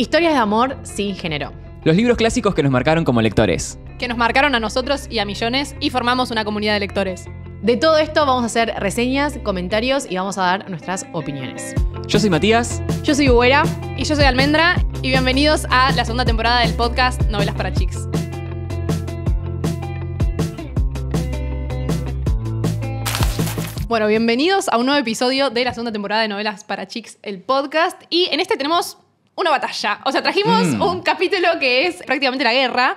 Historias de amor sin género. Los libros clásicos que nos marcaron como lectores. Que nos marcaron a nosotros y a millones y formamos una comunidad de lectores. De todo esto vamos a hacer reseñas, comentarios y vamos a dar nuestras opiniones. Yo soy Matías. Yo soy Ubuera Y yo soy Almendra. Y bienvenidos a la segunda temporada del podcast Novelas para Chicks. Bueno, bienvenidos a un nuevo episodio de la segunda temporada de Novelas para Chicks, el podcast. Y en este tenemos una batalla. O sea, trajimos mm. un capítulo que es prácticamente la guerra.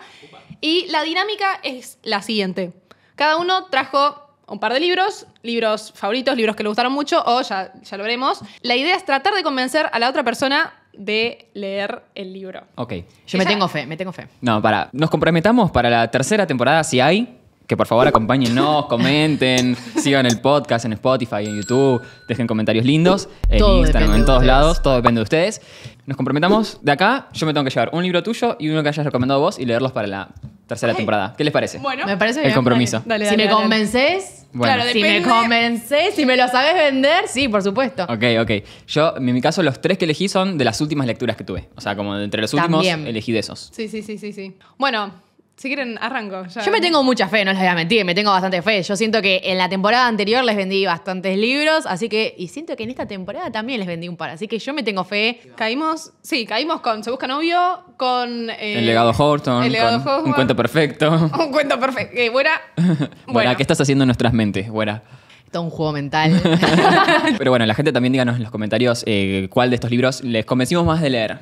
Y la dinámica es la siguiente. Cada uno trajo un par de libros, libros favoritos, libros que le gustaron mucho, o ya, ya lo veremos. La idea es tratar de convencer a la otra persona de leer el libro. Ok. Yo me tengo fe, me tengo fe. No, para. Nos comprometamos para la tercera temporada, si hay. Que por favor acompáñennos, comenten, sigan el podcast en Spotify, en YouTube, dejen comentarios lindos, en en todos lados, todo depende de ustedes. Nos comprometamos de acá, yo me tengo que llevar un libro tuyo y uno que hayas recomendado vos y leerlos para la tercera temporada. ¿Qué les parece? Bueno, me parece el compromiso. si me convences, si me convences, si me lo sabes vender, sí, por supuesto. Ok, ok. Yo, en mi caso, los tres que elegí son de las últimas lecturas que tuve. O sea, como entre los últimos, elegí de esos. Sí, sí, sí, sí, sí. Bueno, si quieren, arranco. Yo me tengo mucha fe, no les voy a mentir, me tengo bastante fe. Yo siento que en la temporada anterior les vendí bastantes libros, así que. Y siento que en esta temporada también les vendí un par, así que yo me tengo fe. Caímos, sí, caímos con Se Busca Novio, con. Eh, el legado Horton. con Un cuento perfecto. Un cuento perfecto. Buena. buena. bueno, ¿qué estás haciendo en nuestras mentes? Buena un juego mental. Pero bueno, la gente también díganos en los comentarios eh, cuál de estos libros les convencimos más de leer.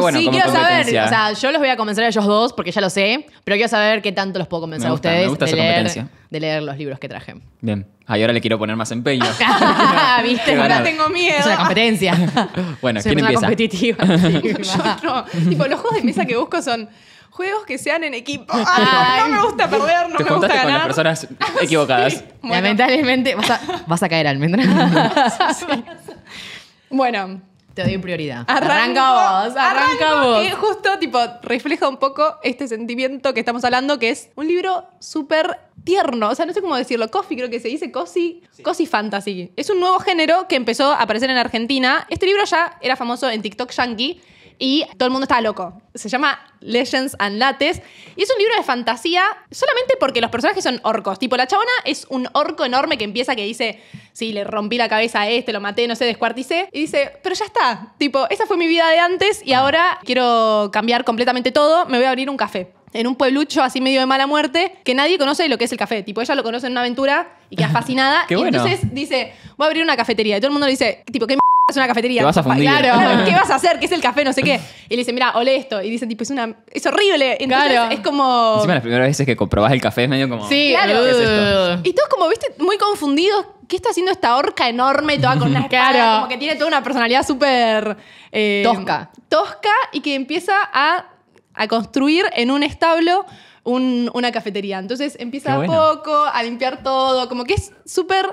bueno, sí, quiero saber. O sea, yo los voy a convencer a ellos dos porque ya lo sé, pero quiero saber qué tanto los puedo convencer a ustedes de, leer, de leer los libros que traje. Bien. Ahí ahora le quiero poner más empeño. Ah, viste, ahora tengo miedo. Es una competencia. bueno, Soy ¿quién empieza? competitiva. sí, tipo, los juegos de mesa que busco son juegos que sean en equipo. Ay, no me gusta perder, no me gusta ganar. con las personas equivocadas. Lamentablemente vas a, caer almendra. Bueno, te doy prioridad. arranca vos, arranca vos. Y justo, tipo, refleja un poco este sentimiento que estamos hablando, que es un libro súper tierno. O sea, no sé cómo decirlo. Coffee, creo que se dice cozy, cozy fantasy. Es un nuevo género que empezó a aparecer en Argentina. Este libro ya era famoso en TikTok Yankee y todo el mundo estaba loco. Se llama Legends and Lattes y es un libro de fantasía solamente porque los personajes son orcos. Tipo, la chabona es un orco enorme que empieza que dice, sí, le rompí la cabeza a este, lo maté, no sé, descuarticé. Y dice, pero ya está. Tipo, esa fue mi vida de antes y ah. ahora quiero cambiar completamente todo, me voy a abrir un café en un pueblucho así medio de mala muerte, que nadie conoce lo que es el café. Tipo, ella lo conoce en una aventura y queda fascinada. y entonces dice, voy a abrir una cafetería. Y todo el mundo dice, tipo, ¿qué es una cafetería. vas Claro, ¿qué vas a hacer? ¿Qué es el café? No sé qué. Y le dicen, mira, olé esto. Y dicen, tipo, es una. Es horrible. Entonces es como. Encima las primeras veces que comprobás el café es medio como. Sí, claro. Uh. Y todos como, viste, muy confundidos. ¿Qué está haciendo esta orca enorme, toda con una espada? Como que tiene toda una personalidad súper. Eh, tosca. Tosca y que empieza a, construir en un establo. una cafetería. Entonces empieza a poco a limpiar todo, como que es súper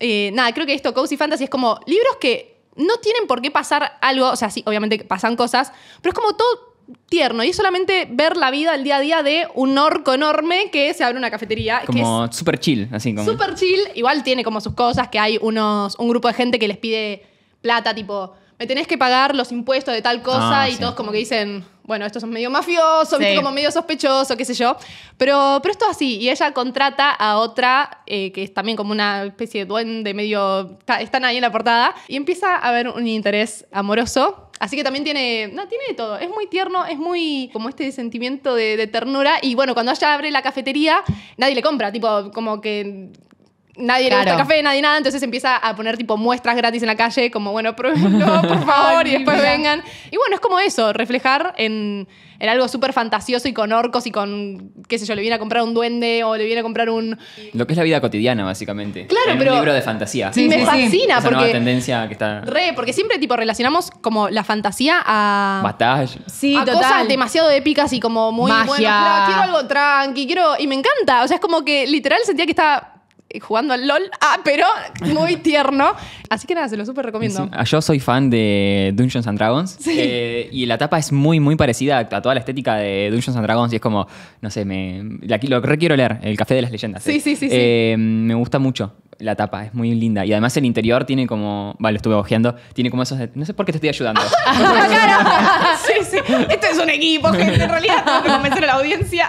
eh, nada, creo que esto, Cozy Fantasy, es como libros que no tienen por qué pasar algo, o sea, sí, obviamente pasan cosas, pero es como todo tierno y es solamente ver la vida al día a día de un orco enorme que se abre una cafetería. Como super chill, así como. Súper chill, igual tiene como sus cosas, que hay unos, un grupo de gente que les pide plata, tipo, me tenés que pagar los impuestos de tal cosa, ah, y todos como que dicen, bueno, esto es medio mafioso, como medio sospechoso, qué sé yo. Pero, pero esto es así, y ella contrata a otra, eh, que es también como una especie de duende medio, están ahí en la portada, y empieza a haber un interés amoroso. Así que también tiene, no, tiene de todo. Es muy tierno, es muy como este sentimiento de ternura. Y bueno, cuando ella abre la cafetería, nadie le compra, tipo, como que nadie le gusta café, nadie nada, entonces empieza a poner tipo muestras gratis en la calle, como bueno, pruébenlo, por favor, y después vengan. Y bueno, es como eso, reflejar en, en algo súper fantasioso y con orcos y con, qué sé yo, le viene a comprar un duende o le viene a comprar un... Lo que es la vida cotidiana, básicamente. Claro, pero... Un libro de fantasía. Sí, sí, me fascina porque... tendencia que está... Re, porque siempre tipo relacionamos como la fantasía a... Batalla. Sí, a total. cosas demasiado épicas y como muy... Magia. quiero algo tranqui, quiero... Y me encanta, o sea, es como que literal sentía que estaba jugando al LOL, ah, pero muy tierno. Así que nada, se lo súper recomiendo. Yo soy fan de Dungeons and Dragons eh, y la tapa es muy, muy parecida a toda la estética de Dungeons and Dragons y es como, no sé, me, lo requiero leer, El Café de las Leyendas. Sí, sí, sí, eh, me gusta mucho la tapa, es muy linda. Y además el interior tiene como, vale, lo estuve ojeando, tiene como esos, no sé por qué te estoy ayudando. Ah, sí, sí, esto es un equipo, gente, en realidad tengo que convencer a la audiencia.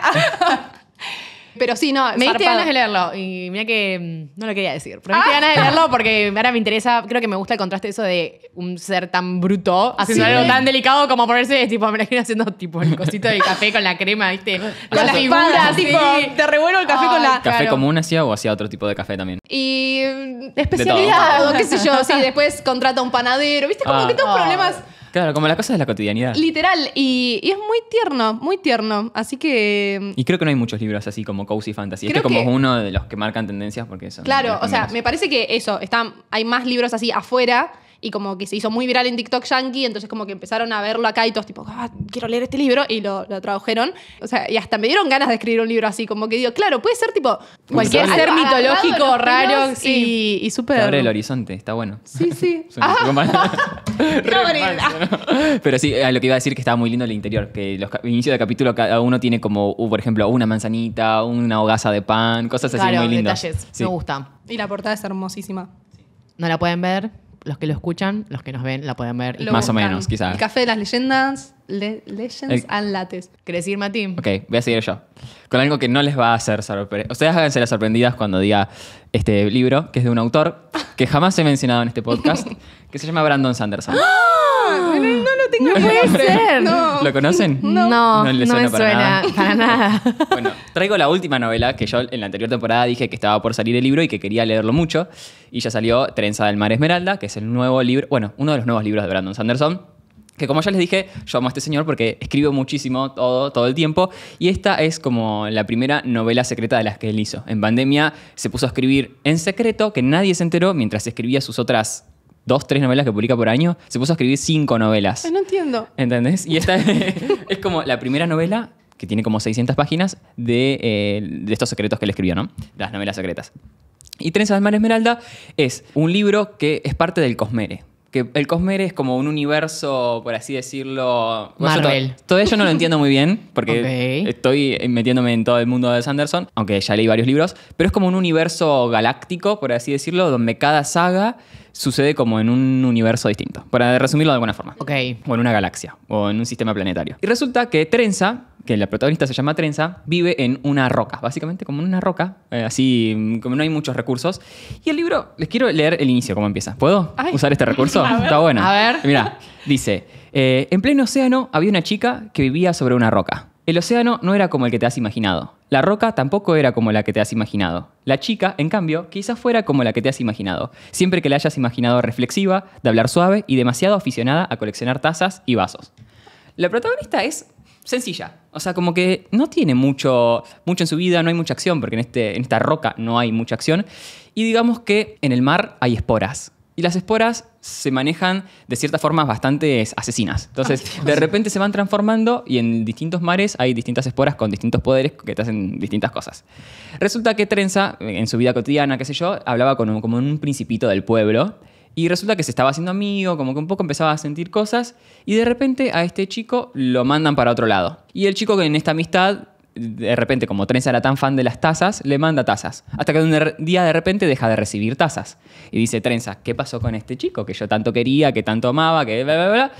Pero sí, no. Me diste ganas de leerlo. Y mira que mm, no lo quería decir. Pero me diste ah. ganas de leerlo porque ahora me interesa. Creo que me gusta el contraste eso de un ser tan bruto haciendo algo tan delicado como ponerse, tipo, me imagino haciendo tipo el cosito de café con la crema, ¿viste? Con la figura, tipo, te revuelo el café con la. ¿Café común hacía o hacía otro tipo de café también? Y mm, especialidad, qué sé yo, sí, después contrata un panadero, ¿viste? Como ah. que todos problemas. Claro, como la cosa de la cotidianidad. Literal, y, es muy tierno, muy tierno. Así que. Mm, y creo que no hay muchos libros así como Cozy Fantasy. Creo este que... como uno de los que marcan tendencias porque eso. Claro, o sea, me parece que eso, hay más libros así afuera y como que se hizo muy viral en TikTok Yankee, entonces como que empezaron a verlo acá y todos tipo, ah, quiero leer este libro y lo, tradujeron. O sea, y hasta me dieron ganas de escribir un libro así, como que digo, claro, puede ser tipo cualquier ser mitológico, raro y, y súper... Abre el horizonte, está bueno. Sí, sí. Ah. Pero sí, lo que iba a decir que estaba muy lindo el interior, que los inicios de capítulo cada uno tiene como, uh, por ejemplo, una manzanita, una hogaza de pan, cosas así muy lindas. Me gusta. Y la portada es hermosísima. No la pueden ver, los que lo escuchan, los que nos ven, la pueden ver. Más o menos, quizás. El Café de las Leyendas. Legends and Lattes. ¿Querés ir, Ok, voy a seguir yo. Con algo que no les va a hacer sorprender. Ustedes háganse las sorprendidas cuando diga este libro, que es de un autor que jamás he mencionado en este podcast, que se llama Brandon Sanderson. ¡Ah! No, no, lo tengo no puede ser. ¿Lo conocen? No, no, no, me suena para nada. bueno, traigo la última novela que yo en la anterior temporada dije que estaba por salir el libro y que quería leerlo mucho. Y ya salió Trenza del Mar Esmeralda, que es el nuevo libro, bueno, uno de los nuevos libros de Brandon Sanderson que como ya les dije, yo amo a este señor porque escribe muchísimo todo, todo el tiempo. Y esta es como la primera novela secreta de las que él hizo. En pandemia se puso a escribir en secreto, que nadie se enteró, mientras escribía sus otras dos, tres novelas que publica por año, se puso a escribir cinco novelas. Ah, no entiendo. ¿Entendés? Y esta es como la primera novela que tiene como 600 páginas eh, de, estos secretos que él escribió, ¿no? Las novelas secretas. Y Trenza del Mar Esmeralda es un libro que es parte del Cosmere que el Cosmere es como un universo, por así decirlo. Marvel. todo no lo entiendo muy bien, porque estoy metiéndome en todo el mundo de Sanderson, aunque ya leí varios libros, pero es como un universo galáctico, por así decirlo, donde cada saga sucede como en un universo distinto, para resumirlo de alguna forma. Ok. O en una galaxia, o en un sistema planetario. Y resulta que Trenza que la protagonista se llama Trenza, vive en una roca, básicamente como en una roca, eh, así mm, como no hay muchos recursos. Y el libro, les quiero leer el inicio, cómo empieza. ¿Puedo usar este recurso? Está bueno. A ver. Mira, dice, eh, en pleno océano había una chica que vivía sobre una roca. El océano no era como el que te has imaginado. La roca tampoco era como la que te has imaginado. La chica, en cambio, quizás fuera como la que te has imaginado, siempre que la hayas imaginado reflexiva, de hablar suave y demasiado aficionada a coleccionar tazas y vasos. La protagonista es sencilla. O sea, como que no tiene mucho, mucho en su vida, no hay mucha acción, porque en, este, en esta roca no hay mucha acción. Y digamos que en el mar hay esporas. Y las esporas se manejan de ciertas formas bastante asesinas. Entonces, de repente se van transformando y en distintos mares hay distintas esporas con distintos poderes que te hacen distintas cosas. Resulta que Trenza, en su vida cotidiana, qué sé yo, hablaba con como un principito del pueblo y resulta que se estaba haciendo amigo, como que un poco empezaba a sentir cosas, y de repente a este chico lo mandan para otro lado. Y el chico que en esta amistad, de repente, como Trenza era tan fan de las tazas, le manda tazas. Hasta que un er-, día de repente deja de recibir tazas. Y dice, Trenza, ¿qué pasó con este chico que yo tanto quería, que tanto amaba, que bla, bla, bla?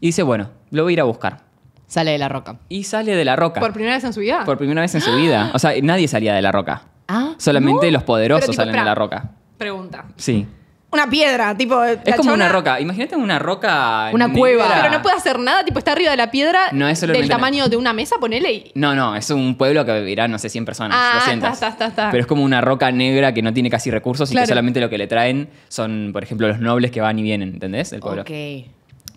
Y dice, bueno, lo voy a ir a buscar. Sale de la roca. Y sale de la roca. ¿Por primera vez en su vida? Por primera vez en su vida. O sea, nadie salía de la roca. Ah. Solamente los poderosos salen de la roca. Pregunta. Sí una piedra, tipo. Es como una roca. Imagínate una roca. Una cueva. Pero no puede hacer nada, tipo, está arriba de la piedra no, es del tamaño de una mesa, ponele y. No, no, es un pueblo que vivirá, no sé, 100 personas. Ah, Pero es como una roca negra que no tiene casi recursos y que solamente lo que le traen son, por ejemplo, los nobles que van y vienen, ¿entendés? El pueblo.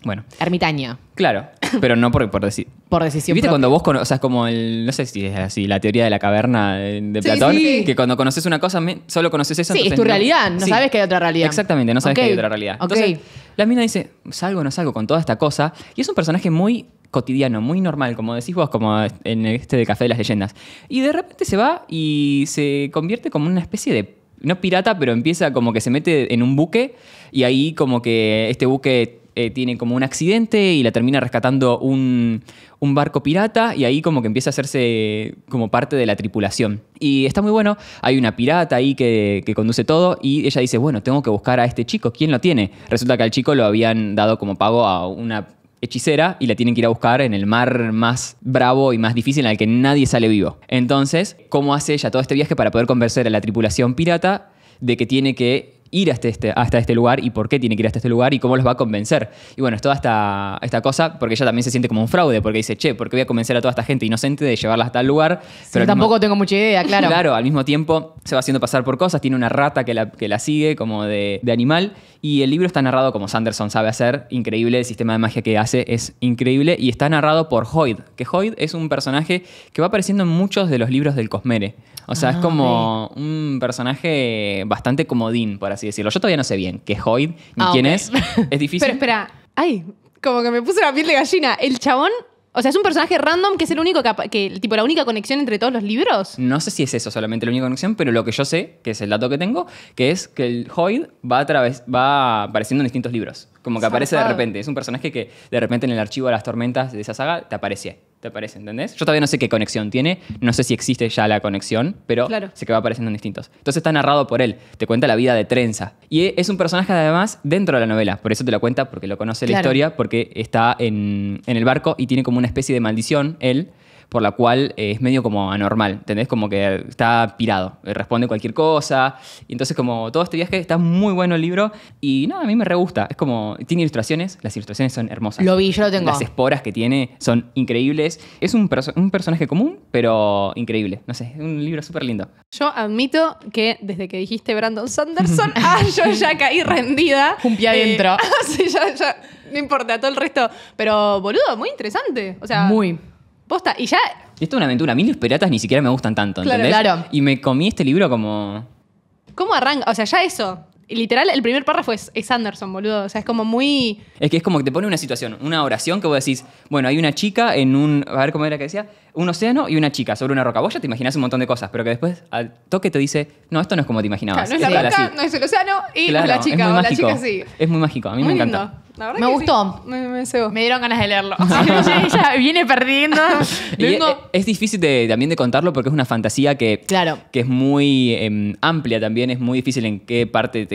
Bueno. Ermitaña. Claro, pero no por, por, por decisión. ¿Viste cuando vos conoces, o sea, como el, no sé si es así, la teoría de la caverna eh, de, Platón, que cuando conoces una cosa, solo conoces eso. Sí, es tu realidad, no sabes que hay otra realidad. Exactamente, no sabes que hay otra realidad. Entonces, la mina dice, salgo o no salgo con toda esta cosa, y es un personaje muy cotidiano, muy normal, como decís vos, como en este de Café de las Leyendas. Y de repente se va y se convierte como una especie de, no pirata, pero empieza como que se mete en un buque y ahí como que este buque eh, tiene como un accidente y la termina rescatando un, barco pirata y ahí como que empieza a hacerse como parte de la tripulación. Y está muy bueno, hay una pirata ahí que, que conduce todo y ella dice, bueno, tengo que buscar a este chico, ¿quién lo tiene? Resulta que al chico lo habían dado como pago a una hechicera y la tienen que ir a buscar en el mar más bravo y más difícil en el que nadie sale vivo. Entonces, ¿cómo hace ella todo este viaje para poder convencer a la tripulación pirata de que tiene que ir este, hasta este, lugar y por qué tiene que ir hasta este lugar y cómo los va a convencer. Y bueno, es toda esta, cosa, porque ella también se siente como un fraude, porque dice, che, ¿por qué voy a convencer a toda esta gente inocente de llevarla hasta el lugar? pero tampoco tengo mucha idea, claro. Claro, al mismo tiempo se va haciendo pasar por cosas, tiene una rata que la, que la sigue como de, de animal y el libro está narrado como Sanderson sabe hacer, increíble, el sistema de magia que hace es increíble y está narrado por Hoyd, que Hoyd es un personaje que va apareciendo en muchos de los libros del Cosmere. O sea, es ah, como un personaje bastante comodín, por así decirlo. Yo todavía no sé bien qué es Hoyd ni ah, quién es. Es difícil. Pero espera, ay, como que me puse la piel de gallina. El chabón o sea, es un personaje random que es el único que, tipo la única conexión entre todos los libros. No sé si es eso solamente la única conexión, pero lo que yo sé, que es el dato que tengo, que es que el Hoyd va, a va apareciendo en distintos libros. Como que aparece de repente. Es un personaje que de repente en el archivo de las tormentas de esa saga te aparece te aparece, ¿entendés? Yo todavía no sé qué conexión tiene, no sé si existe ya la conexión, pero sé que va apareciendo en distintos. Entonces está narrado por él, te cuenta la vida de Trenza. Y es un personaje además dentro de la novela, por eso te lo cuenta, porque lo conoce la historia, porque está en, en el barco y tiene como una especie de maldición él por la cual eh, es medio como anormal, ¿entendés? Como que está pirado, eh, responde cualquier cosa. Y entonces como todo este viaje está muy bueno el libro y no, a mí me re gusta. Es como, tiene ilustraciones, las ilustraciones son hermosas. Lo vi, yo lo tengo. Las esporas que tiene son increíbles. Es un, personaje común, pero increíble. No sé, es un libro súper lindo. Yo admito que desde que dijiste Brandon Sanderson, ah, yo ya caí rendida. Un pie eh, adentro. ya, ya, no importa, todo el resto. Pero, boludo, muy interesante. O sea, muy. Posta, y ya. Esto es una aventura. A mí los piratas ni siquiera me gustan tanto, ¿entendés? Claro, Y me comí este libro como. ¿Cómo arranca? O sea, ya eso. Literal, el primer párrafo es, es Anderson, boludo. O sea, es como muy. Es que es como que te pone una situación, una oración que vos decís, bueno, hay una chica en un. A ver cómo era que decía un océano y una chica sobre una roca. Vos ya te imaginas un montón de cosas, pero que después al toque te dice, no, esto no es como te imaginabas. no es la roca, no es el océano y la chica, la chica sí. Es muy mágico, a mí me encanta. me gustó. Me, dieron ganas de leerlo. Ella viene perdiendo. E, es, difícil también de contarlo porque es una fantasía que, que es muy em, amplia también. Es muy difícil en qué parte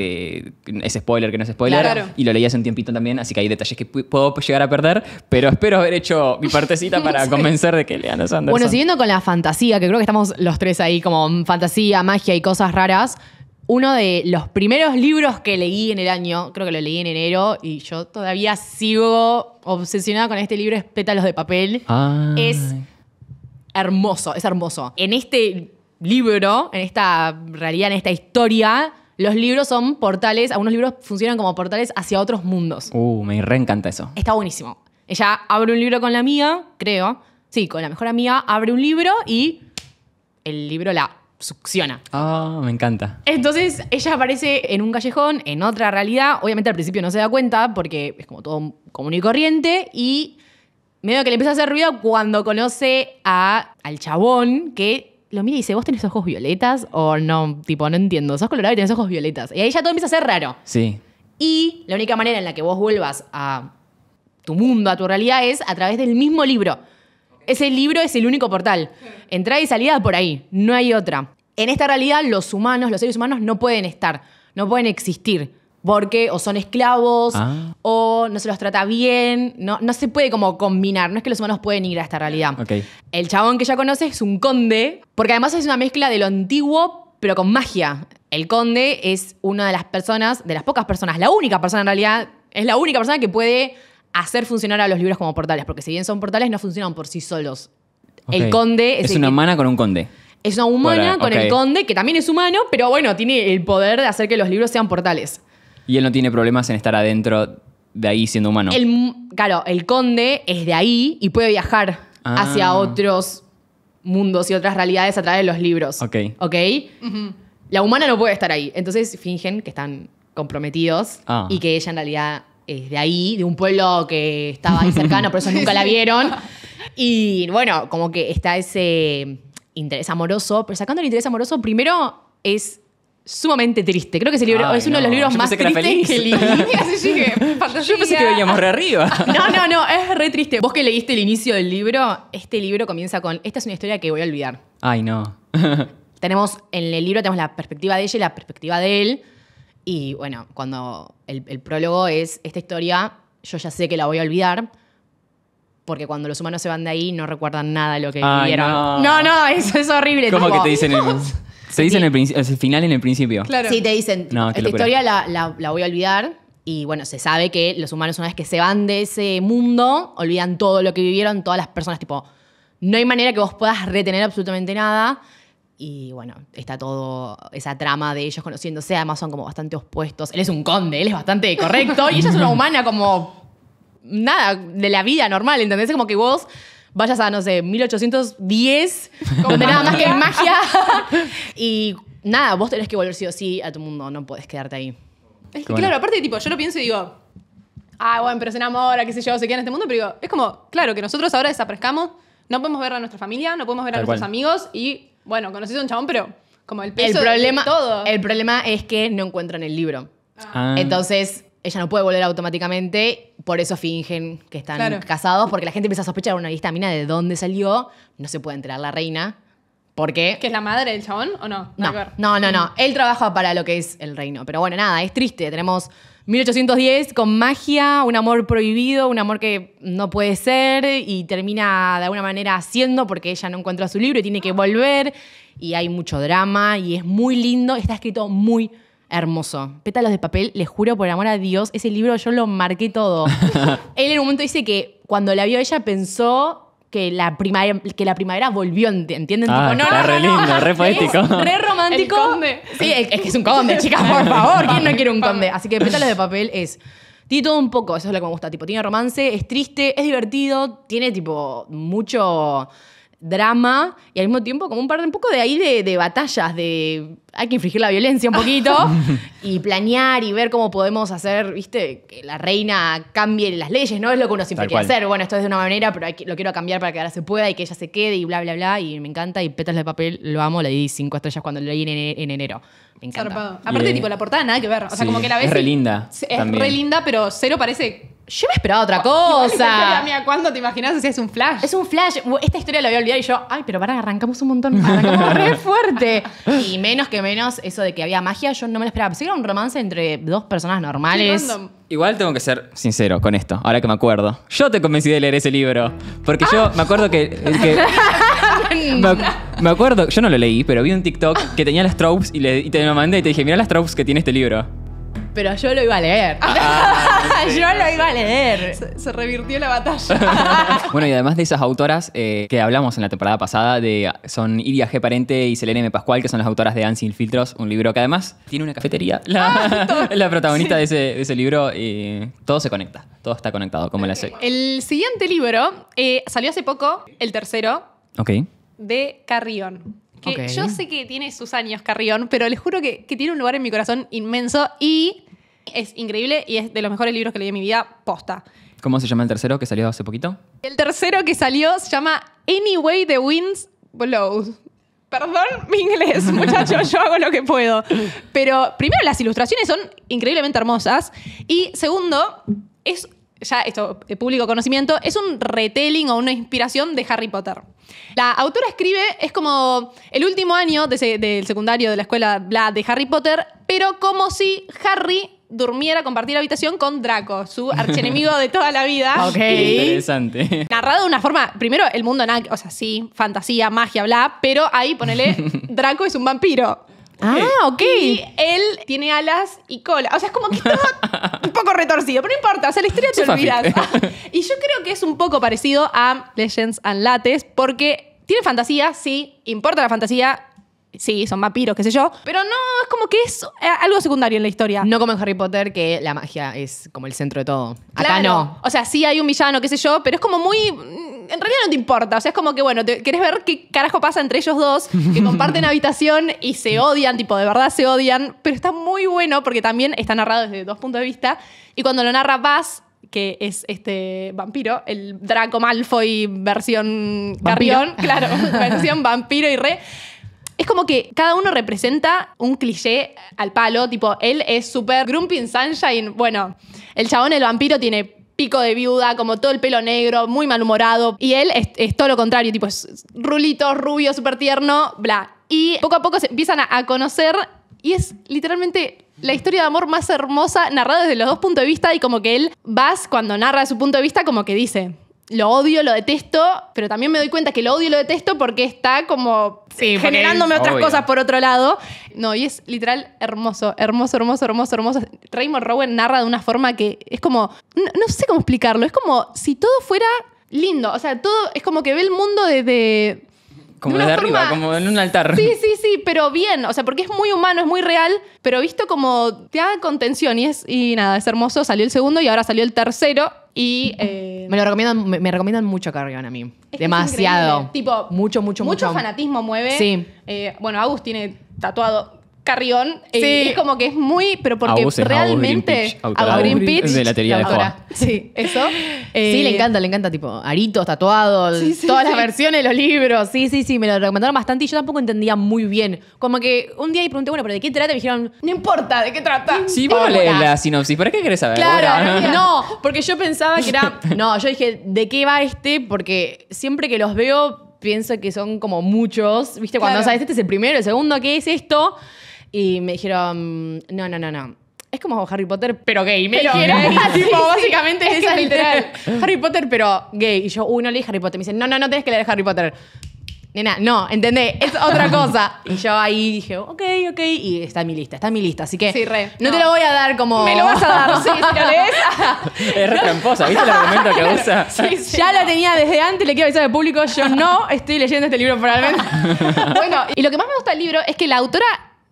es spoiler, que no es spoiler. Y lo leías un tiempito también, así que hay detalles que puedo llegar a perder. Pero espero haber hecho mi partecita para convencer de que lean bueno, siguiendo con la fantasía, que creo que estamos los tres ahí como fantasía, magia y cosas raras. Uno de los primeros libros que leí en el año, creo que lo leí en enero, y yo todavía sigo obsesionada con este libro, es Pétalos de Papel. Es hermoso, es hermoso. En este libro, en esta realidad, en esta historia, los libros son portales, algunos libros funcionan como portales hacia otros mundos. Uh, me encanta eso. Está buenísimo. Ella abre un libro con la mía, creo, Sí, con la mejor amiga abre un libro y el libro la succiona. Ah, me encanta. Entonces ella aparece en un callejón, en otra realidad. Obviamente al principio no se da cuenta porque es como todo común y corriente y medio que le empieza a hacer ruido cuando conoce a, al chabón que lo mira y dice, ¿vos tenés ojos violetas? O no, tipo, no entiendo, sos colorado y tenés ojos violetas. Y ahí ya todo empieza a ser raro. Sí. Y la única manera en la que vos vuelvas a tu mundo, a tu realidad, es a través del mismo libro. Ese libro es el único portal. Entrada y salida por ahí, no hay otra. En esta realidad, los humanos, los seres humanos, no pueden estar, no pueden existir. Porque o son esclavos, ah. o no se los trata bien, no, no se puede como combinar, no es que los humanos pueden ir a esta realidad. El chabón que ya conoces es un conde, porque además es una mezcla de lo antiguo, pero con magia. El conde es una de las personas, de las pocas personas, la única persona en realidad, es la única persona que puede hacer funcionar a los libros como portales, porque si bien son portales, no funcionan por sí solos. El conde es, es una humana con un conde. Es una humana con el conde, que también es humano, pero bueno, tiene el poder de hacer que los libros sean portales. Y él no tiene problemas en estar adentro de ahí siendo humano. claro, el conde es de ahí y puede viajar ah. hacia otros mundos y otras realidades a través de los libros. Ok. Ok. La humana no puede estar ahí. Entonces fingen que están comprometidos ah. y que ella en realidad de ahí, de un pueblo que estaba ahí cercano, por eso nunca la vieron. Y bueno, como que está ese interés amoroso, pero sacando el interés amoroso, primero es sumamente triste. Creo que ese libro es uno de los libros más tristes que, que leí. Yo pensé que veíamos re arriba. No, no, no, es re triste. Vos que leíste el inicio del libro, este libro comienza con, esta es una historia que voy a olvidar. Ay, no. tenemos, en el libro tenemos la perspectiva de ella y la perspectiva de él y bueno, cuando el, prólogo es esta historia, yo ya sé que la voy a olvidar, porque cuando los humanos se van de ahí no recuerdan nada de lo que vivieron. No. no, eso es horrible. ¿Cómo que te dicen el, se dice en el, final en el principio? Claro. Sí, te dicen, esta historia la, la, voy a olvidar. Y bueno, se sabe que los humanos una vez que se van de ese mundo, olvidan todo lo que vivieron, todas las personas, tipo, no hay manera que vos puedas retener absolutamente nada. Y bueno, está todo esa trama de ellos conociéndose, además son como bastante opuestos. Él es un conde, él es bastante correcto y ella es una humana como nada, de la vida normal, ¿entendés? Como que vos vayas a, no sé, 1810, donde nada más que magia. y nada, vos tenés que volver sí o sí a tu mundo, no podés quedarte ahí. Es que, claro, aparte, tipo, yo lo pienso y digo, ah, bueno, pero se enamora, qué sé yo, se queda en este mundo, pero digo, es como, claro, que nosotros ahora desaparezcamos, no podemos ver a nuestra familia, no podemos ver a nuestros amigos y bueno, conocí a un chabón, pero como el peso el problema, todo. El problema es que no encuentran el libro. Ah. Entonces, ella no puede volver automáticamente, por eso fingen que están casados, porque la gente empieza a sospechar una histamina de dónde salió, no se puede enterar la reina. ¿Por qué? ¿Que es la madre del chabón o no? No, no, no, no, no. Él trabaja para lo que es el reino. Pero bueno, nada, es triste. Tenemos 1810 con magia, un amor prohibido, un amor que no puede ser y termina de alguna manera haciendo porque ella no encuentra su libro y tiene que volver y hay mucho drama y es muy lindo, está escrito muy hermoso. Pétalos de papel, les juro por amor a Dios, ese libro yo lo marqué todo. Él en un momento dice que cuando la vio ella pensó que la primavera, que la primavera volvió, ¿entienden? Ah, tipo, no, está no, re lindo, re poético. re romántico. El conde. Sí, es, que es un conde, chicas, por favor. ¿Quién no quiere un conde? Así que pétalos de papel es. Tiene todo un poco, eso es lo que me gusta. Tipo, tiene romance, es triste, es divertido, tiene tipo mucho drama y al mismo tiempo como un par de un poco de ahí de, batallas, de hay que infligir la violencia un poquito y planear y ver cómo podemos hacer, viste, que la reina cambie las leyes, ¿no? Es lo que uno siempre quiere hacer. Bueno, esto es de una manera, pero lo quiero cambiar para que ahora se pueda y que ella se quede y bla, bla, bla. Y me encanta. Y Petas de Papel lo amo, le di cinco estrellas cuando lo leí en, enero. Me encanta. Aparte, tipo, la portada nada que ver. O sea, como que la ves. Es re linda. Es re linda, pero cero parece yo me esperaba otra cosa. Mía, ¿Cuándo te imaginas si es un flash? Es un flash. Esta historia la voy a olvidar y yo, ay, pero para arrancamos un montón. Arrancamos re fuerte. Y menos que menos eso de que había magia, yo no me lo esperaba. Si era un romance entre dos personas normales. Igual tengo que ser sincero con esto, ahora que me acuerdo. Yo te convencí de leer ese libro. Porque yo me acuerdo que. Eh, me, acuerdo, yo no lo leí, pero vi un TikTok que tenía las tropes y, te lo mandé y te dije, mira las tropes que tiene este libro pero yo lo iba a leer. Ah, ah, yo lo iba a leer. Se, revirtió la batalla. bueno, y además de esas autoras eh, que hablamos en la temporada pasada, de, son Iria G. Parente y Selene M. Pascual, que son las autoras de Ansi Filtros, un libro que además tiene una cafetería. Ah, la, protagonista de, ese, libro, y eh, todo se conecta, todo está conectado, como la serie. El siguiente libro eh, salió hace poco, el tercero, okay. de Carrión. Que yo sé que tiene sus años Carrión, pero les juro que, que tiene un lugar en mi corazón inmenso y es increíble y es de los mejores libros que leí en mi vida, posta. ¿Cómo se llama el tercero que salió hace poquito? El tercero que salió se llama Anyway the Winds Blows. Perdón mi inglés, muchachos, yo hago lo que puedo. Pero primero, las ilustraciones son increíblemente hermosas. Y segundo, es, ya esto, de eh, público conocimiento, es un retelling o una inspiración de Harry Potter. La autora escribe, es como el último año de del secundario de la escuela bla, de Harry Potter, pero como si Harry durmiera, la habitación con Draco, su archenemigo de toda la vida. Ok. Interesante. Narrado de una forma, primero el mundo, o sea, sí, fantasía, magia, bla, pero ahí ponele, Draco es un vampiro. Ah, ok. Y él tiene alas y cola. O sea, es como que todo un poco retorcido, pero no importa, o sea, la historia te olvidas. y yo creo que es un poco parecido a Legends and Lattes, porque tiene fantasía, sí, importa la fantasía, sí, son vampiros, qué sé yo, pero no, es como que es eh, algo secundario en la historia. No como en Harry Potter, que la magia es como el centro de todo. Acá no. O sea, sí hay un villano, qué sé yo, pero es como muy... Mm, en realidad no te importa, o sea, es como que, bueno, te, querés ver qué carajo pasa entre ellos dos, que comparten habitación y se odian, tipo, de verdad se odian, pero está muy bueno porque también está narrado desde dos puntos de vista, y cuando lo narra Paz, que es este vampiro, el Draco Malfoy versión Carrión, claro, versión vampiro y re. Es como que cada uno representa un cliché al palo, tipo, él es súper grumpy Sunshine, bueno, el chabón el vampiro tiene pico de viuda, como todo el pelo negro, muy malhumorado. Y él es, todo lo contrario, tipo, es rulito, rubio, súper tierno, bla. Y poco a poco se empiezan a, a conocer y es literalmente la historia de amor más hermosa narrada desde los dos puntos de vista y como que él, Vas, cuando narra su punto de vista, como que dice, lo odio, lo detesto, pero también me doy cuenta que lo odio y lo detesto porque está como generándome otras cosas por otro lado. No, y es literal hermoso, hermoso, hermoso, hermoso, hermoso. Raymond Rowan narra de una forma que es como, no, sé cómo explicarlo, es como si todo fuera lindo, o sea, todo es como que ve el mundo desde... Como de desde arriba, como en un altar. Sí, sí, sí, pero bien. O sea, porque es muy humano, es muy real, pero visto como te da contención y es. Y nada, es hermoso. Salió el segundo y ahora salió el tercero. Y. Eh, me lo recomiendan, me, recomiendan mucho Carrión a mí. Demasiado. Tipo, mucho, mucho, mucho. Mucho fanatismo mueve. Sí. Eh, bueno, Agus tiene tatuado carrión. Eh, es como que es muy. Pero porque realmente. A Sí, eso. sí, le eh, encanta, le encanta. Tipo, aritos, tatuados, todas las versiones, los libros. Sí, sí, sí. Me lo recomendaron bastante y yo tampoco entendía muy bien. Como que un día y pregunté, bueno, ¿pero de qué trata? Y me dijeron, no importa, ¿de qué trata? Sí, vos lees la sinopsis. pero qué querés saber? Claro, no, porque yo pensaba que era. No, yo dije, ¿de qué va este? Porque siempre que los veo pienso que son como muchos. ¿Viste? Cuando sabes, este es el primero, el segundo, ¿qué es esto? Y me dijeron, no, no, no, no. Es como Harry Potter, pero gay. Me dijeron, tipo, básicamente es literal. Harry Potter, pero gay. Y yo, uy, no leí Harry Potter. Me dicen, no, no, no tenés que leer Harry Potter. Nena, no, entendé, es otra cosa. Y yo ahí dije, ok, ok, y está en mi lista, está en mi lista. Así que sí, re, no, te lo voy a dar como. Me lo vas a dar, sí, si es re tramposa, ¿viste el argumento que usa? ya la tenía desde antes, le quiero avisar al público, yo no estoy leyendo este libro probablemente. bueno, y lo que más me gusta del libro es que la autora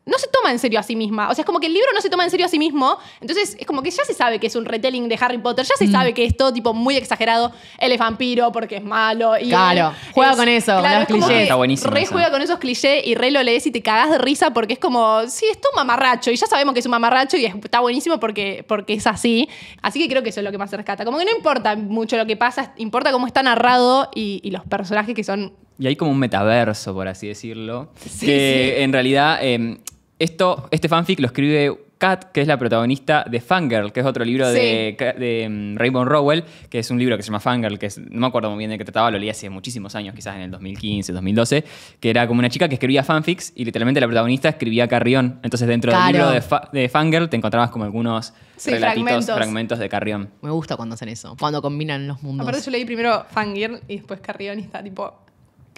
no se toma en serio a sí misma. O sea, es como que el libro no se toma en serio a sí mismo. Entonces, es como que ya se sabe que es un retelling de Harry Potter, ya se mm. sabe que es todo tipo muy exagerado. Él es vampiro porque es malo. Y claro, juega con eso, claro, Está buenísimo. juega con esos clichés y Rey lo lees y te cagás de risa porque es como, sí, es todo mamarracho. Y ya sabemos que es un mamarracho y está buenísimo porque, porque es así. Así que creo que eso es lo que más rescata. Como que no importa mucho lo que pasa, importa cómo está narrado y, los personajes que son. Y hay como un metaverso, por así decirlo. que en realidad. Em, esto, este fanfic lo escribe Kat, que es la protagonista de Fangirl, que es otro libro de, mm, Raymond Rowell, que es un libro que se llama Fangirl, que no me acuerdo muy bien de qué trataba, lo leí hace muchísimos años, quizás en el 2015, 2012, que era como una chica que escribía fanfics y literalmente la protagonista escribía Carrión. Entonces dentro del libro de, Fangirl te encontrabas como algunos fragmentos. de Carrión. Me gusta cuando hacen eso, cuando combinan los mundos. Aparte yo leí primero Fangirl y después Carrión y está tipo...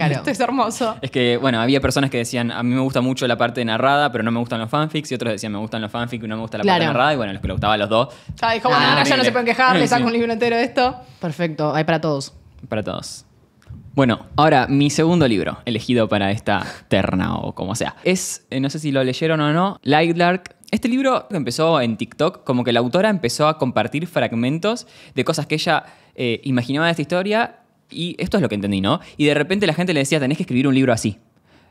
Esto es hermoso. Es que, bueno, había personas que decían, a mí me gusta mucho la parte narrada, pero no me gustan los fanfics. Y otros decían, me gustan los fanfics y no me gusta la parte narrada. Y bueno, los que le gustaban los dos. Ya ah, ya no se pueden quejar, le saco un libro entero de esto. Perfecto, hay para todos. Para todos. Bueno, ahora mi segundo libro, elegido para esta terna o como sea, es, eh, no sé si lo leyeron o no, Lightlark este libro empezó en TikTok, como que la autora empezó a compartir fragmentos de cosas que ella eh, imaginaba de esta historia y esto es lo que entendí, ¿no? Y de repente la gente le decía, tenés que escribir un libro así.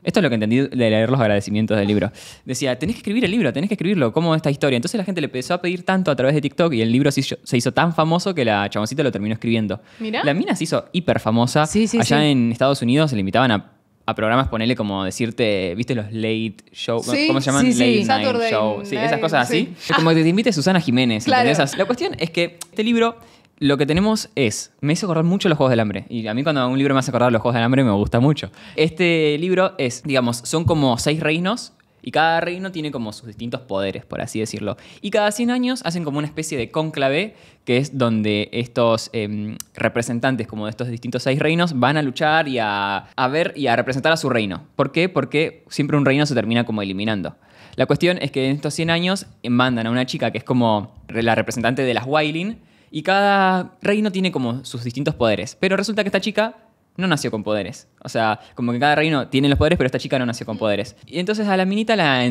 Esto es lo que entendí de leer los agradecimientos del libro. Decía, tenés que escribir el libro, tenés que escribirlo, ¿cómo esta historia? Entonces la gente le empezó a pedir tanto a través de TikTok y el libro se hizo, tan famoso que la chaboncita lo terminó escribiendo. La mina se hizo hiper famosa. Sí, sí, Allá en Estados Unidos se le invitaban a, programas, ponerle como decirte, ¿viste los late show? ¿Cómo se llaman? late night show. Sí, esas cosas así. Como que te invite Susana Jiménez. La cuestión es que este libro lo que tenemos es, me hizo acordar mucho los Juegos del Hambre. Y a mí cuando un libro me hace acordar los Juegos del Hambre me gusta mucho. Este libro es, digamos, son como seis reinos y cada reino tiene como sus distintos poderes, por así decirlo. Y cada 100 años hacen como una especie de cónclave, que es donde estos em, representantes como de estos distintos seis reinos van a luchar y a, a ver y a representar a su reino. ¿Por qué? Porque siempre un reino se termina como eliminando. La cuestión es que en estos 100 años mandan a una chica que es como la representante de las Wailing, y cada reino tiene como sus distintos poderes. Pero resulta que esta chica no nació con poderes. O sea, como que cada reino tiene los poderes, pero esta chica no nació con poderes. Y entonces a la minita la,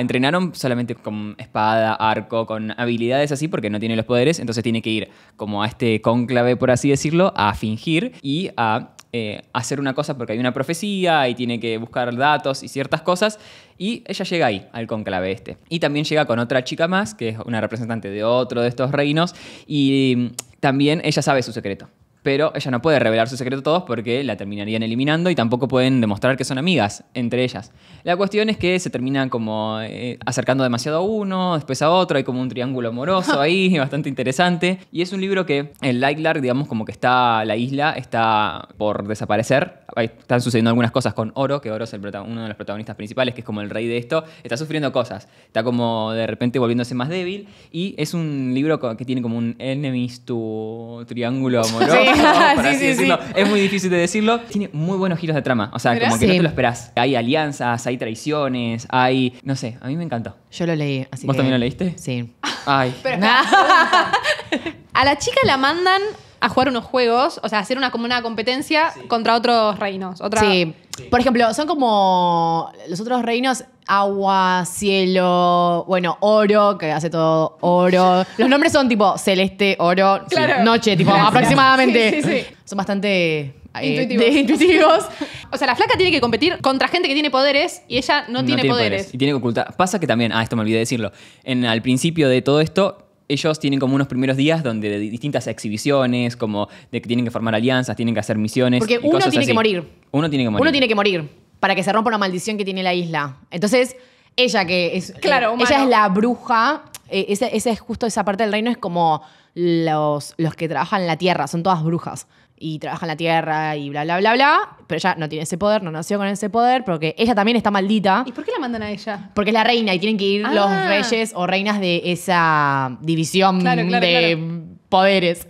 entrenaron solamente con espada, arco, con habilidades así, porque no tiene los poderes. Entonces tiene que ir como a este cónclave, por así decirlo, a fingir y a eh, hacer una cosa porque hay una profecía y tiene que buscar datos y ciertas cosas. Y ella llega ahí, al cónclave este. Y también llega con otra chica más, que es una representante de otro de estos reinos. Y mm, también ella sabe su secreto pero ella no puede revelar su secreto a todos porque la terminarían eliminando y tampoco pueden demostrar que son amigas entre ellas. La cuestión es que se terminan como eh, acercando demasiado a uno, después a otro, hay como un triángulo amoroso ahí, bastante interesante. Y es un libro que en Lightlark, digamos, como que está la isla, está por desaparecer. están sucediendo algunas cosas con Oro, que Oro es uno de los protagonistas principales, que es como el rey de esto. Está sufriendo cosas, está como de repente volviéndose más débil. Y es un libro que tiene como un enemies to triángulo amoroso. sí, así decirlo. Es muy difícil de decirlo. Tiene muy buenos giros de trama. O sea, como que no te lo esperás. Hay alianzas, hay traiciones, hay. No sé, a mí me encantó. Yo lo leí, ¿Vos también lo leíste? Sí. Ay. a la chica la mandan a jugar unos juegos, o sea, hacer una como una competencia contra otros reinos. Otra... Sí por ejemplo, son como los otros reinos, agua, cielo, bueno, oro, que hace todo oro. Los nombres son tipo celeste, oro, noche, tipo aproximadamente. Sí, son bastante eh, intuitivos. o sea, la flaca tiene que competir contra gente que tiene poderes y ella no, tiene, poderes. Y tiene que ocultar. Pasa que también, ah, esto me olvidé de decirlo. En, al principio de todo esto, ellos tienen como unos primeros días donde distintas exhibiciones, como de que tienen que formar alianzas, tienen que hacer misiones. Porque uno tiene que morir. Uno tiene que morir. Uno tiene que morir para que se rompa una maldición que tiene la isla. Entonces, ella que es. Claro, eh, Ella es la bruja. Eh, esa es justo esa parte del reino, es como los, los que trabajan en la tierra, son todas brujas. Y trabajan en la tierra y bla, bla, bla, bla. Pero ella no tiene ese poder, no nació con ese poder, porque ella también está maldita. ¿Y por qué la mandan a ella? Porque es la reina y tienen que ir los ah. reyes o reinas de esa división de poderes.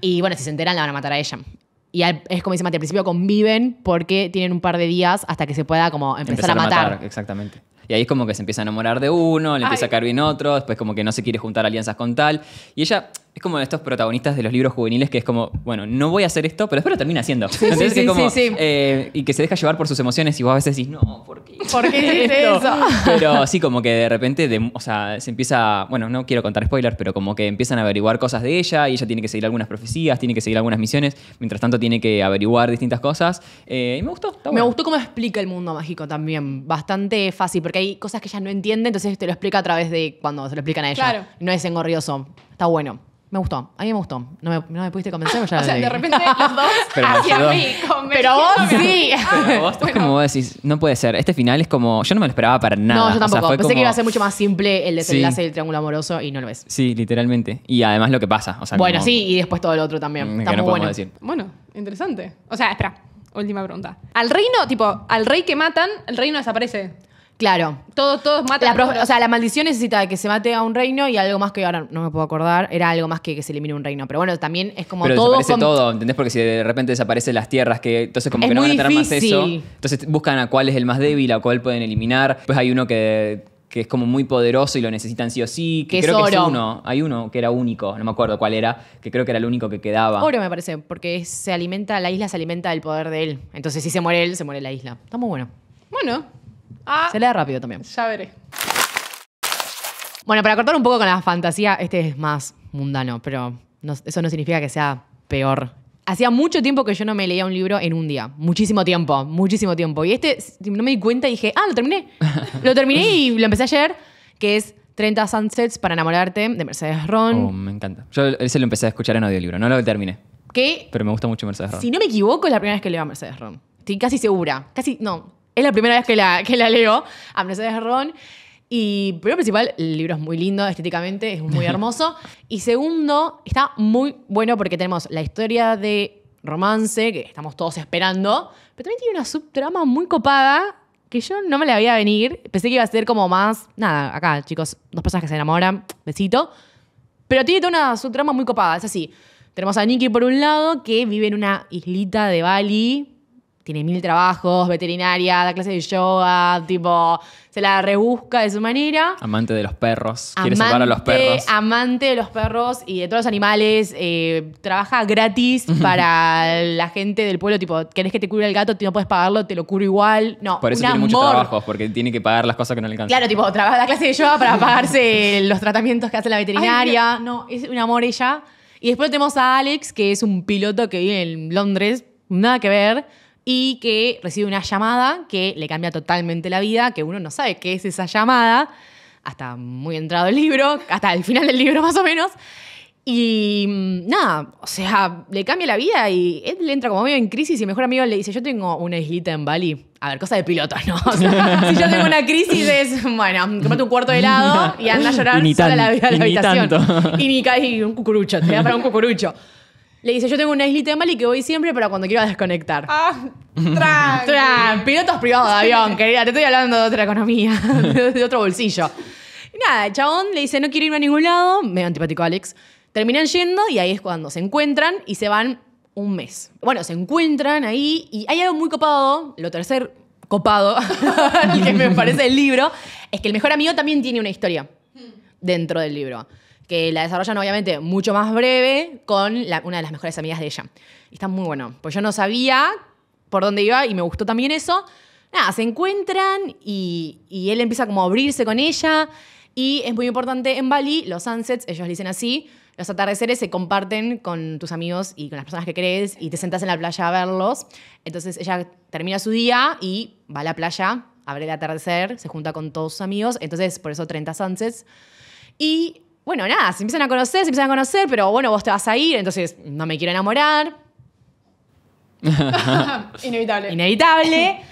y bueno, si se enteran, la van a matar a ella. Y es como dice Mati, al principio conviven porque tienen un par de días hasta que se pueda como empezar, a matar. Exactamente. Y ahí es como que se empieza a enamorar de uno, le empieza a caer bien otro, después como que no se quiere juntar alianzas con tal. Y ella es como de estos protagonistas de los libros juveniles que es como, bueno, no voy a hacer esto, pero después lo termina haciendo. Sí, sí, sí, eh, y que se deja llevar por sus emociones y vos a veces decís, no, ¿por qué? ¿Por qué eso? Pero sí, como que de repente, o sea, se empieza, bueno, no quiero contar spoilers, pero como que empiezan a averiguar cosas de ella y ella tiene que seguir algunas profecías, tiene que seguir algunas misiones, mientras tanto tiene que averiguar distintas cosas. Eh, y me gustó. me gustó cómo explica el mundo mágico también, bastante fácil, porque hay cosas que ella no entiende, entonces te lo explica a través de cuando se lo explican a ella. No es engorrioso. Está bueno. Me gustó, a mí me gustó. No me, no me pudiste convencer, o ya O sea, de repente los dos Pero hacia mí, Pero vos sí. Pero ah, vos, es como vos decís, no puede ser. Este final es como. Yo no me lo esperaba para nada. No, yo tampoco. Pensé que iba a ser mucho más simple el desenlace del triángulo amoroso y no lo es. Sí, literalmente. Y además lo que pasa. Bueno, sí, y después todo lo otro también. Mm, Está muy bueno. Bueno, interesante. O sea, espera, última pregunta. Al reino, tipo, al rey que matan, el reino desaparece. Claro. Todos, todos matan. La o sea, la maldición necesita que se mate a un reino y algo más que ahora no me puedo acordar. Era algo más que que se elimine un reino. Pero bueno, también es como Pero todo. desaparece todo, ¿entendés? Porque si de repente desaparecen las tierras, que entonces como que no van a tener más eso. Entonces buscan a cuál es el más débil, a cuál pueden eliminar. Pues hay uno que, es como muy poderoso y lo necesitan sí o sí. Que es creo que es uno. Hay uno que era único, no me acuerdo cuál era, que creo que era el único que quedaba. Oro me parece, porque se alimenta, la isla se alimenta del poder de él. Entonces si se muere él, se muere la isla. Está muy bueno. Bueno, Ah, Se lee rápido también. Ya veré. Bueno, para cortar un poco con la fantasía, este es más mundano, pero eso no significa que sea peor. Hacía mucho tiempo que yo no me leía un libro en un día. Muchísimo tiempo, muchísimo tiempo. Y este no me di cuenta y dije, ah, lo terminé. lo terminé y lo empecé ayer, que es 30 Sunsets para enamorarte de Mercedes Ron. Oh, me encanta. Yo ese lo empecé a escuchar en libro No lo terminé, ¿Qué? pero me gusta mucho Mercedes Ron. si no me equivoco, es la primera vez que leo a Mercedes Ron. Estoy casi segura. Casi, no. Es la primera vez que la, que la leo, Amnesia de Ron. Y primero principal, el libro es muy lindo estéticamente, es muy hermoso. y segundo, está muy bueno porque tenemos la historia de romance que estamos todos esperando, pero también tiene una subtrama muy copada que yo no me la había venir. Pensé que iba a ser como más, nada, acá chicos, dos personas que se enamoran, besito. Pero tiene toda una subtrama muy copada, es así. Tenemos a Nikki por un lado que vive en una islita de Bali, tiene mil trabajos, veterinaria, da clase de yoga, tipo, se la rebusca de su manera. Amante de los perros, quiere salvar a los perros. Amante de los perros y de todos los animales, eh, trabaja gratis para la gente del pueblo, tipo, querés que te cure el gato, no puedes pagarlo, te lo curo igual. No, Por eso tiene muchos trabajos, porque tiene que pagar las cosas que no le alcanzan. Claro, tipo, trabaja la clase de yoga para pagarse los tratamientos que hace la veterinaria. no, es un amor ella. Y después tenemos a Alex, que es un piloto que vive en Londres, nada que ver y que recibe una llamada que le cambia totalmente la vida, que uno no sabe qué es esa llamada, hasta muy entrado el libro, hasta el final del libro más o menos. Y mm, nada, o sea, le cambia la vida y él le entra como medio en crisis y mejor amigo le dice, yo tengo una islita en Bali. A ver, cosa de piloto, ¿no? si yo tengo una crisis es, bueno, comete un cuarto de helado y anda a llorar y la, Y, ni, y un cucurucho, te da para un cucurucho. Le dice, yo tengo una islita de y que voy siempre para cuando quiero desconectar. Ah, tran. tran. Pilotos privados de avión, querida. Te estoy hablando de otra economía, de otro bolsillo. nada, el chabón le dice, no quiero irme a ningún lado. Medio antipático Alex. Terminan yendo y ahí es cuando se encuentran y se van un mes. Bueno, se encuentran ahí y hay algo muy copado, lo tercer copado, que me parece el libro, es que el mejor amigo también tiene una historia hmm. dentro del libro que la desarrollan obviamente mucho más breve con una de las mejores amigas de ella. Y está muy bueno, pues yo no sabía por dónde iba y me gustó también eso. Nada, se encuentran y, él empieza como a abrirse con ella y es muy importante en Bali, los sunsets, ellos dicen así, los atardeceres se comparten con tus amigos y con las personas que crees y te sentas en la playa a verlos. Entonces ella termina su día y va a la playa abre el atardecer, se junta con todos sus amigos, entonces por eso 30 sunsets. Y bueno, nada, se empiezan a conocer, se empiezan a conocer, pero bueno, vos te vas a ir, entonces no me quiero enamorar. Inevitable. Inevitable.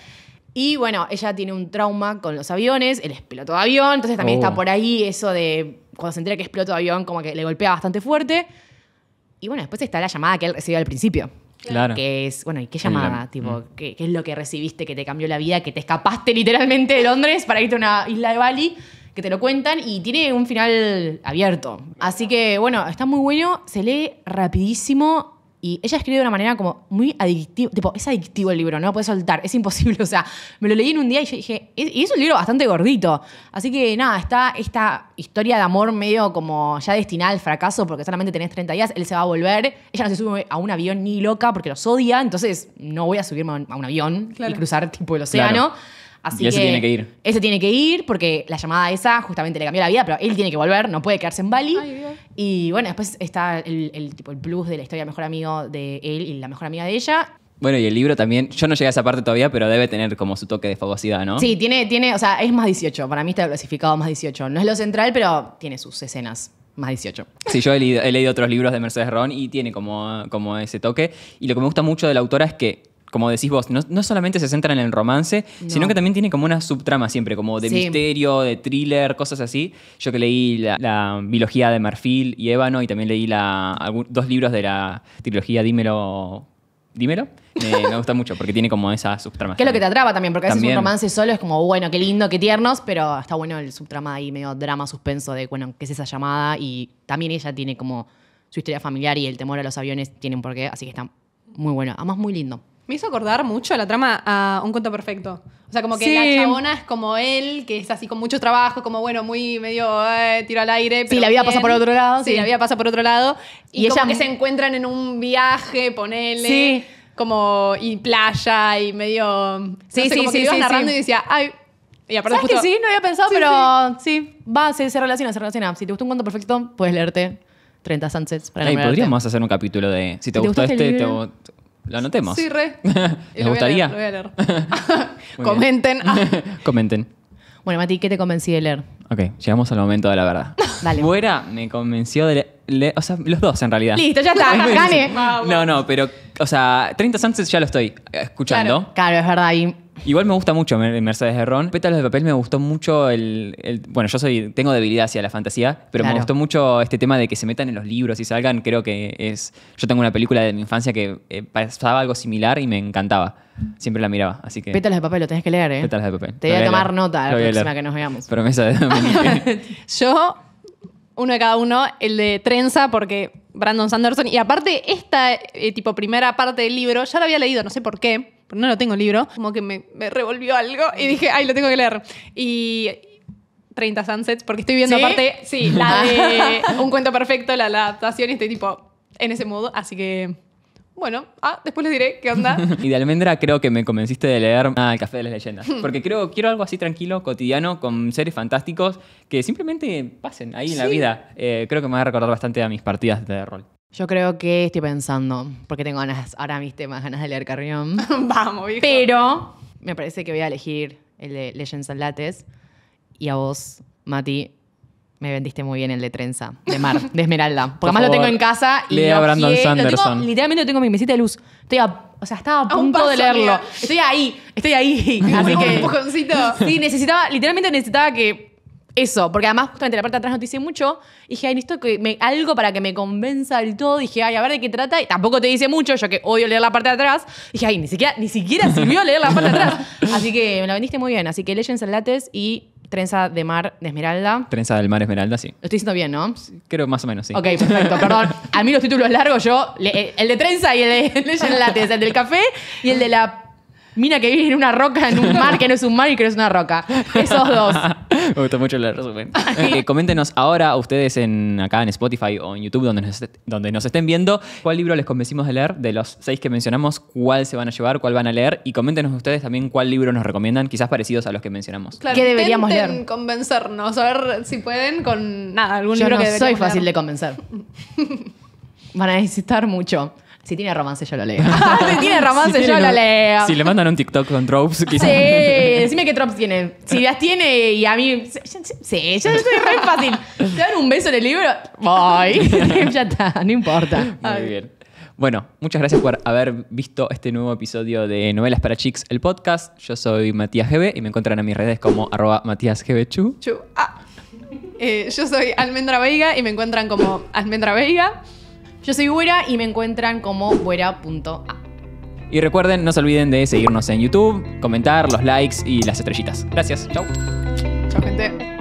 Y bueno, ella tiene un trauma con los aviones, él explotó avión, entonces también está oh. por ahí eso de cuando se entera que explotó avión, como que le golpea bastante fuerte. Y bueno, después está la llamada que él recibió al principio. Claro. Que es, bueno, ¿y qué llamada? tipo, mm. ¿qué, ¿qué, es lo que recibiste que te cambió la vida? Que te escapaste literalmente de Londres para irte a una isla de Bali que te lo cuentan y tiene un final abierto. Así que, bueno, está muy bueno, se lee rapidísimo. Y ella escribe de una manera como muy adictiva. Tipo, es adictivo el libro, no lo puedes soltar, es imposible. O sea, me lo leí en un día y dije, es, y es un libro bastante gordito. Así que nada, está esta historia de amor medio como ya destinada al fracaso porque solamente tenés 30 días, él se va a volver. Ella no se sube a un avión ni loca porque los odia, entonces no voy a subirme a un avión y cruzar tipo el océano. Así y ese tiene que ir. Ese tiene que ir porque la llamada esa justamente le cambió la vida, pero él tiene que volver, no puede quedarse en Bali. y bueno, después está el, tipo, el plus de la historia mejor amigo de él y la mejor amiga de ella. Bueno, y el libro también, yo no llegué a esa parte todavía, pero debe tener como su toque de fogosidad, ¿no? Sí, tiene, tiene, o sea, es más 18, para mí está clasificado más 18. No es lo central, pero tiene sus escenas más 18. Sí, yo he leído, otros libros de Mercedes Ron y tiene como, como ese toque. Y lo que me gusta mucho de la autora es que como decís vos, no, solamente se centra en el romance, sino que también tiene como una subtrama siempre, como de misterio, de thriller, cosas así. Yo que leí la, biología de Marfil y Ébano y también leí la, dos libros de la trilogía Dímelo. Dímelo. Me, gusta mucho porque tiene como esa subtrama. Que es lo que te atrapa también, porque a veces un romance solo es como, bueno, qué lindo, qué tiernos, pero está bueno el subtrama ahí medio drama, suspenso de, bueno, qué es esa llamada y también ella tiene como su historia familiar y el temor a los aviones tienen por qué, así que está muy bueno. Además, muy lindo. Me hizo acordar mucho la trama a Un Cuento Perfecto. O sea, como que la chabona es como él, que es así con mucho trabajo, como bueno, muy medio eh, tiro al aire. sí, la vida pasa por otro lado. Sí, la vida pasa por otro lado. Y, como que se encuentran en un viaje, ponele. Como, y playa, y medio. Sí, sí, sí, como sí, narrando y decía, ay. Y sí? No había pensado, pero sí. Va, se, se relaciona, se relaciona. Si te gusta un cuento perfecto, puedes leerte 30 Sunsets para Ay, Podríamos hacer un capítulo de si te, gustó, este, este lo anotemos. Sí, re. ¿Les gustaría? leer. Comenten. Comenten. Bueno, Mati, ¿qué te convencí de leer? Ok, llegamos al momento de la verdad. Dale. me convenció de... o sea, los dos en realidad. Listo, ya está, No, no, pero, o sea, 30 Sunsets ya lo estoy eh, escuchando. Claro, es verdad. Igual me gusta mucho Mercedes Mercedes Ron. Pétalos de papel me gustó mucho el, bueno, yo soy tengo debilidad hacia la fantasía, pero me gustó mucho este tema de que se metan en los libros y salgan, creo que es yo tengo una película de mi infancia que eh, pasaba algo similar y me encantaba. Siempre la miraba, así que pétalos de papel lo tenés que leer, ¿eh? Pétalos de papel. Te voy a tomar nota la próxima que nos veamos. Promesa de Yo, uno de cada uno, el de trenza, porque Brandon Sanderson. Y aparte, esta eh, tipo primera parte del libro, ya la había leído, no sé por qué, pero no lo tengo el libro. Como que me, revolvió algo y dije, ay, lo tengo que leer. Y 30 Sunsets, porque estoy viendo aparte, sí, Un Cuento Perfecto, la, adaptación, y estoy tipo en ese modo, así que bueno, ah, después les diré qué onda. y de almendra creo que me convenciste de leer El Café de las Leyendas. Porque creo, quiero algo así tranquilo, cotidiano, con seres fantásticos que simplemente pasen ahí en la vida. Eh, creo que me va a recordar bastante a mis partidas de rol. Yo creo que estoy pensando, porque tengo ganas, ahora mis temas, ganas de leer Carrión. Vamos, viejo. Pero me parece que voy a elegir el de Legends and Lattes. Y a vos, Mati, me vendiste muy bien el de trenza, de mar, de esmeralda. Porque además lo tengo en casa y lea Brandon literalmente lo tengo en mi mesita de luz. Estoy o sea, estaba a punto de leerlo. Estoy ahí, estoy ahí. Así que sí, necesitaba, literalmente necesitaba que eso, porque además justamente la parte de atrás no te dice mucho. Dije, ay, necesito que algo para que me convenza del todo. Dije, ay, a ver de qué trata. Y tampoco te dice mucho, yo que odio leer la parte de atrás. Dije, ay, ni siquiera, ni siquiera sirvió leer la parte de atrás. Así que me la vendiste muy bien. Así que Legends and y Trenza de Mar de Esmeralda. Trenza del Mar Esmeralda, sí. Lo estoy diciendo bien, ¿no? Creo más o menos, sí. Ok, perfecto, perdón. A mí los títulos largos, yo. Eh, el de trenza y el de Leyen el del café y el de la Mina que vive en una roca, en un mar que no es un mar y que no es una roca. Esos dos. Me gustó mucho el resumen. Eh, coméntenos ahora ustedes en, acá en Spotify o en YouTube donde nos, donde nos estén viendo cuál libro les convencimos de leer de los seis que mencionamos, cuál se van a llevar, cuál van a leer y coméntenos ustedes también cuál libro nos recomiendan, quizás parecidos a los que mencionamos. Claro, ¿Qué deberíamos leer? convencernos, a ver si pueden con nada, algún Yo libro no que soy fácil de convencer. Van a necesitar mucho. Si tiene romance, yo lo leo. si tiene romance, yo lo leo. Si le mandan un TikTok con tropes, quizás. Sí, decime qué tropes tiene Si las tiene y a mí. Sí, yo soy re fácil. Te dan un beso en el libro, voy. ya está, no importa. Muy bien. Bueno, muchas gracias por haber visto este nuevo episodio de Novelas para Chicks, el podcast. Yo soy Matías GB y me encuentran en mis redes como arroba Matías Chu. Chu. Ah. Eh, yo soy Almendra Veiga y me encuentran como Almendra Veiga. Yo soy Buera y me encuentran como buera.a. Y recuerden, no se olviden de seguirnos en YouTube, comentar, los likes y las estrellitas. Gracias, chau. Chao gente.